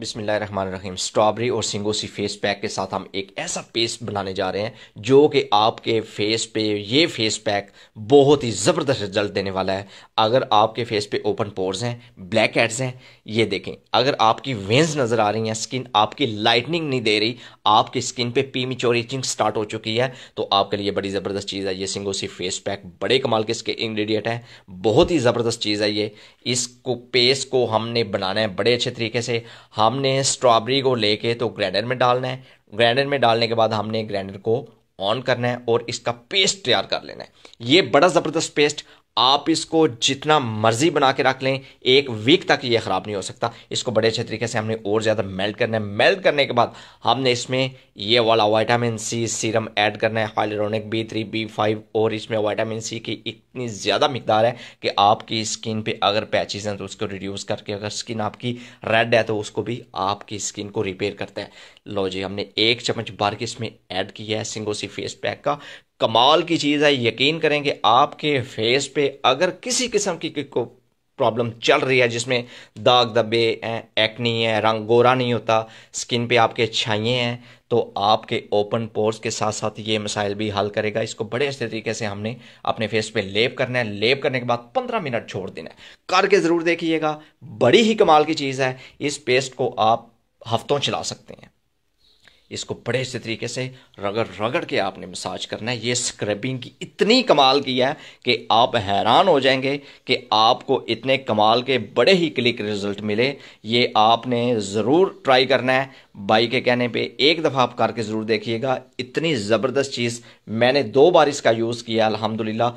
बिसमीम स्ट्रॉबेरी और सिंगोसी face pack के साथ हम एक ऐसा पेस्ट बनाने जा रहे हैं जो कि आपके फेस पे ये फेस पैक बहुत ही ज़बरदस्त रिजल्ट देने वाला है अगर आपके फेस पे ओपन पोर्स हैं ब्लैक हेड्स हैं ये देखें अगर आपकी वेंस नज़र आ रही हैं स्किन आपकी लाइटनिंग नहीं दे रही आपकी स्किन पे पी मिचोर स्टार्ट हो चुकी है तो आपके लिए बड़ी ज़बरदस्त चीज़ है ये सिंगोसी फेस पैक बड़े कमाल के इसके इंग्रेडिएंट हैं बहुत ही ज़बरदस्त चीज़ है ये इसको पेस्ट को हमने बनाना है बड़े अच्छे तरीके से हम हमने स्ट्रॉबेरी को लेके तो ग्राइंडर में डालना है ग्राइंडर में डालने के बाद हमने ग्राइंडर को ऑन करना है और इसका पेस्ट तैयार कर लेना है ये बड़ा ज़बरदस्त पेस्ट आप इसको जितना मर्जी बना के रख लें एक वीक तक ये ख़राब नहीं हो सकता इसको बड़े अच्छे तरीके से हमने और ज़्यादा मेल्ट करना है मेल्ट करने के बाद हमने इसमें ये वाला वाइटामिन सी सीरम ऐड करना है hyaluronic B three B five और इसमें वाइटामिन सी की इतनी ज़्यादा मकदार है कि आपकी स्किन पे अगर पैचेज हैं तो उसको रिड्यूस करके अगर स्किन आपकी रेड है तो उसको भी आपकी स्किन को रिपेयर करता है लो जी हमने एक चम्मच बार के इसमें ऐड किया है सिंगोसी फेस पैक का कमाल की चीज़ है यकीन करें कि आपके फेस पे अगर किसी किस्म की को प्रॉब्लम चल रही है जिसमें दाग दबे हैं एक्नी है रंग गोरा नहीं होता स्किन पे आपके छाइए हैं तो आपके ओपन पोर्स के साथ साथ ये मसाइल भी हल करेगा इसको बड़े अच्छे तरीके से हमने अपने फेस पे लेप करना है लेप करने के बाद पंद्रह मिनट छोड़ देना है करके ज़रूर देखिएगा बड़ी ही कमाल की चीज़ है इस पेस्ट को आप हफ्तों चला सकते हैं इसको बड़े से तरीके से रगड़ रगड़ के आपने मसाज करना है ये स्क्रबिंग की इतनी कमाल की है कि आप हैरान हो जाएंगे कि आपको इतने कमाल के बड़े ही क्लिक रिजल्ट मिले ये आपने ज़रूर ट्राई करना है बाई के कहने पे एक दफ़ा आप करके ज़रूर देखिएगा इतनी ज़बरदस्त चीज़ मैंने दो बार इसका यूज़ किया अलहमदिल्ला